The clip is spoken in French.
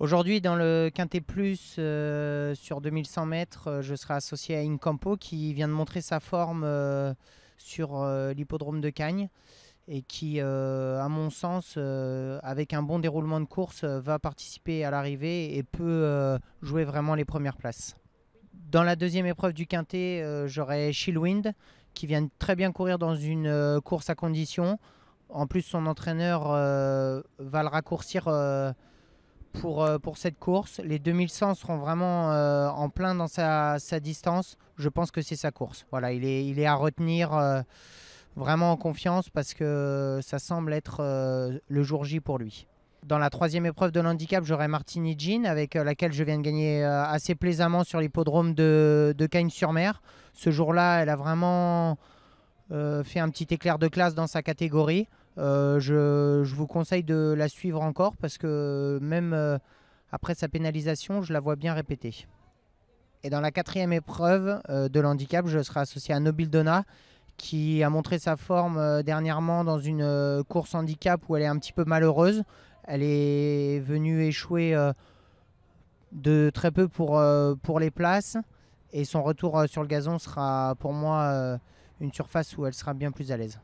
Aujourd'hui, dans le Quintet Plus, euh, sur 2100 mètres, euh, je serai associé à Incampo qui vient de montrer sa forme euh, sur l'hippodrome de Cagnes et qui, à mon sens, avec un bon déroulement de course, va participer à l'arrivée et peut jouer vraiment les premières places. Dans la deuxième épreuve du Quintet, j'aurai Chillwind qui vient de très bien courir dans une course à condition. En plus, son entraîneur va le raccourcir pour, euh, pour cette course. Les 2100 seront vraiment euh, en plein dans sa, sa, distance. Je pense que c'est sa course. Voilà, il est, il est à retenir euh, vraiment en confiance parce que ça semble être le jour J pour lui. Dans la troisième épreuve de l'handicap, j'aurai Martini Jean, avec laquelle je viens de gagner assez plaisamment sur l'hippodrome de, de Cagnes-sur-Mer. Ce jour-là, elle a vraiment fait un petit éclair de classe dans sa catégorie. Euh, je, vous conseille de la suivre encore parce que même euh, après sa pénalisation, je la vois bien répéter. Et dans la quatrième épreuve euh, de l'handicap, je serai associé à Nobile Donna qui a montré sa forme dernièrement dans une course handicap où elle est un petit peu malheureuse. Elle est venue échouer de très peu pour, pour les places et son retour sur le gazon sera pour moi une surface où elle sera bien plus à l'aise.